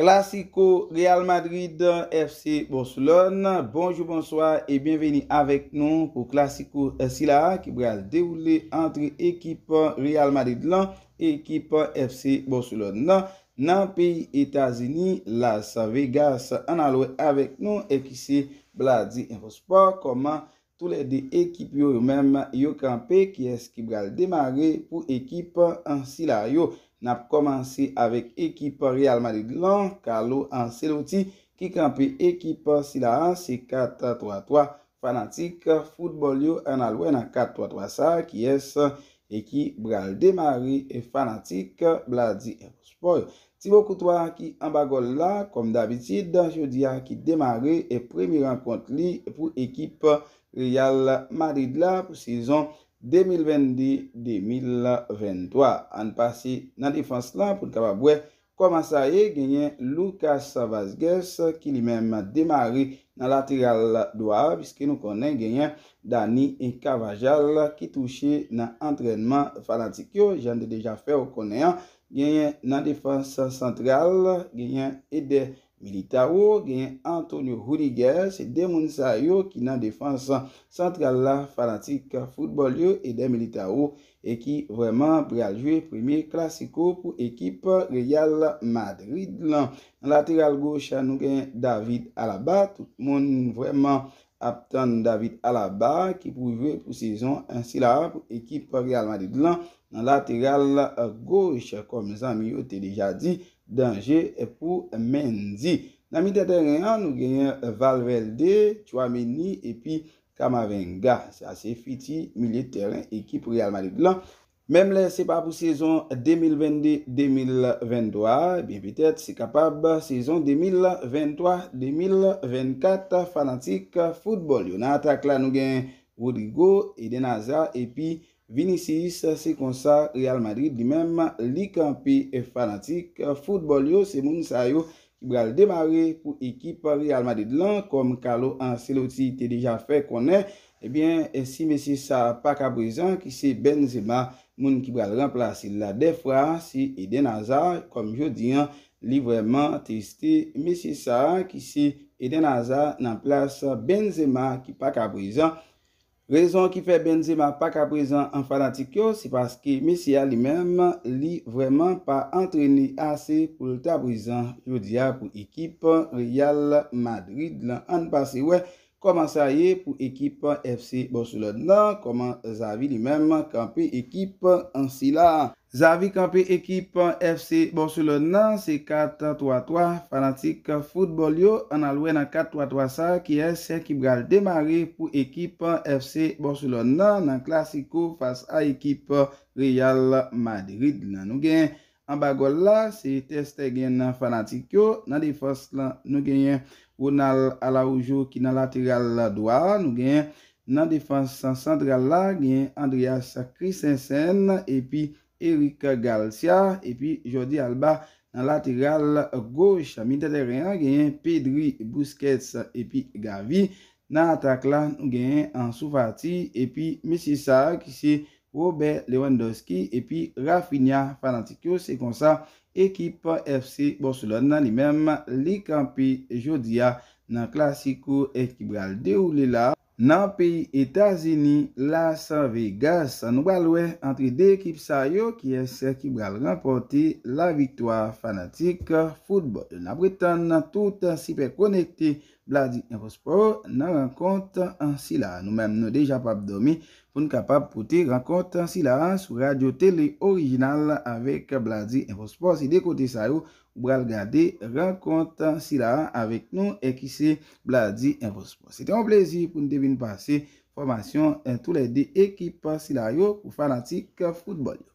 Klasiko Real Madrid FC Barcelona, bonjour, bonsoir et bienvenue avec nous pour Klasiko Silaha qui pourra dérouler entre l'équipe Real Madrid et l'équipe FC Barcelona. Dans le pays des Etats-Unis, la Vegas en a l'oeil avec nous et qui sait, voilà, d'info sport, comment... Toulè de ekip yo yo mèm yo kampe. Ki es ki bral demage pou ekip an sila yo. Nap komanse avèk ekip Real Madrid lan. Non. Kalo an seloti. Ki kampe ekip sila an se 4-3-3. Fanatik. Futbol yo an alwè nan 4-3-3 sa. Ki es... Eki bral demari e fanatik bladi e spoj. Ti vokou to a ki ambagol la, kom dabitid, jodi a ki demari e premi rampont li pou ekip real Madrid la pou sezon 2020-2023. An pasi nan difans la pou tababwe, Koman sa ye, genye Lucas Savazguez ki li menm demari nan lateral doa. Piske nou konen genye Dani Eka Vajal ki touche nan entrenman fanatikyo. Jande deja fe ou konen. Genye nan defanse sentral, genye Ede Eka. Militao gen Antonio Rudiger, se demoun sa yo ki nan defansa central la fanatik futbol yo, e demilitao e ki vwèman braljwe premier klasiko pou ekip Real Madrid lan. Nan lateral goche a nou gen David Alaba, tout moun vwèman klasiko, Aptan David Alaba ki pouve pou sezon an sila ap ekip Real Madrid lan nan lateral goche kom Zanmiyo te deja di dange e pou Mendy. Nan midi teren an nou genyen Valvelde, Chouameni epi Kamavinga sa se fiti mili teren ekip Real Madrid lan. Memle se pa pou sezon 2022-2023, biye petet se kapab sezon 2023-2024 fanatik futbol yo. Nan atak la nou gen Rodrigo Edenaza epi Vinicius se konsa Real Madrid di menm li kampi fanatik futbol yo. Se moun sa yo ki bral demare pou ekip Real Madrid lan kom Kalo Ancelotti te deja fe konen. Ebyen, si mesye sa pa kabrizan ki se Benzema moun ki pral remplase la defwa, si Eden Hazard, kom yo diyan, li vreman testi mesye sa ki se Eden Hazard nan plase Benzema ki pa kabrizan. Rezon ki fe Benzema pa kabrizan an fanatik yo, si paske mesye a li menm li vreman pa antreni ase pou tabrizan. Yo diyan pou ekipo, Real Madrid lan an pase wey. Koman sa ye pou ekip FC Barcelona, koman Zavi li menm kampi ekip ansi la. Zavi kampi ekip FC Barcelona, se 4-3-3, fanatik futbol yo, an alwe nan 4-3-3 sa, ki esen ki bral demare pou ekip FC Barcelona nan klasiko fasa ekip Real Madrid nan nou gen. An bagol la, se testè gen nan fanatikyo. Nan defans la, nou genyen Ronald Alarujo ki nan lateral doa. Nou genyen nan defans san central la, genyen Andreas Christensen. E pi Erika Galcia. E pi Jordi Alba nan lateral goche. Amin tatèren, genyen Pedri, Busquets, e pi Gavi. Nan atak la, nou genyen Ansofati, e pi Messissa ki se Galcia. Robert Lewandowski epi Rafinha fanatikyo sekonsan ekip FC Barcelona li menm li kampi jodia nan klasiko ekibral deroule la. Nan peyi Etasini, la San Vegas anou balwe antri de ekip sayo ki es ekibral rempote la vitoa fanatik foudbote. Na Bretagne nan tout siper konekte Bladie Infosport nan renkonte ansi la nou menm nou deja pa bdomi. Foun kapap pou te rakonte Silara sou radyo tele orijinal avèk Bladie Erospors. Se dekote sa yo, wou bral gade rakonte Silara avèk nou e kise Bladie Erospors. Se te ou plezi pou nou devine pase, formasyon eh, tou lè di ekipa Silara yo pou fanatik foudbol yo.